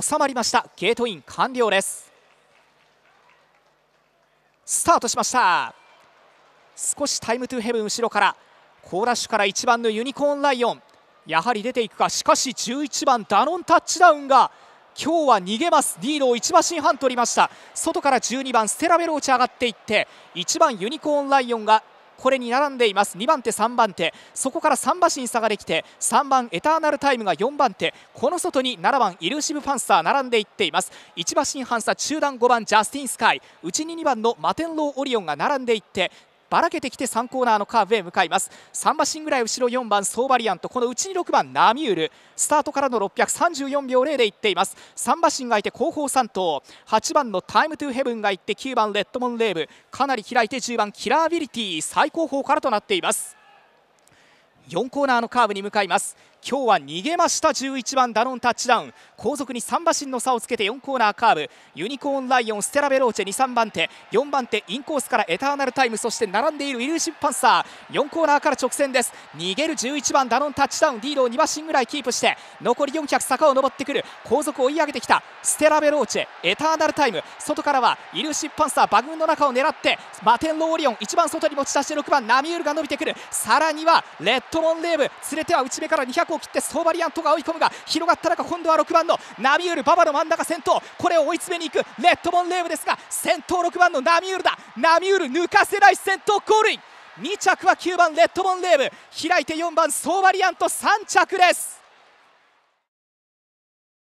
収まりましたゲートイン完了ですスタートしました少しタイムトゥーヘブン後ろから好ラッシュから1番のユニコーンライオンやはり出ていくかしかし11番ダノンタッチダウンが今日は逃げますリードを1馬身半取りました外から12番ステラベローチ上がっていって1番ユニコーンライオンがこれに並んでいます2番手3番手そこから3馬身差ができて3番エターナルタイムが4番手この外に7番イルーシブパンサー並んでいっています1馬身半差中段5番ジャスティンスカイ内に2番のマテンローオリオンが並んでいってばらけてきて3コーナーのカーブへ向かいます3馬身ぐらい後ろ4番ソーバリアントこのうちに6番ナミュールスタートからの634秒0でいっています3馬身がいて後方3頭8番のタイムトゥーヘブンがいって9番レッドモンレーブかなり開いて10番キラービリティ最高峰からとなっています4コーナーのカーブに向かいます今日は逃げました11番ダノンタッチダウン後続に3馬身の差をつけて4コーナーカーブユニコーンライオンステラベローチェ23番手4番手インコースからエターナルタイムそして並んでいるイルーシッパンサー4コーナーから直線です逃げる11番ダノンタッチダウンリードを2馬身ぐらいキープして残り400坂を上ってくる後続を追い上げてきたステラベローチェエターナルタイム外からはイルーシッパンサー馬群の中を狙ってマテンローリオン1番外に持ち出して6番ナミュールが伸びてくるさらにはレッドモンレーブ連れては内目から200を切ってソーバリアントが追い込むが広がった中今度は6番のナミュール馬場の真ん中先頭これを追い詰めに行くレッドモンレームですが先頭6番のナミュールだナミュール抜かせない先頭ゴール2着は9番レッドモンレーム開いて4番ソーバリアント3着です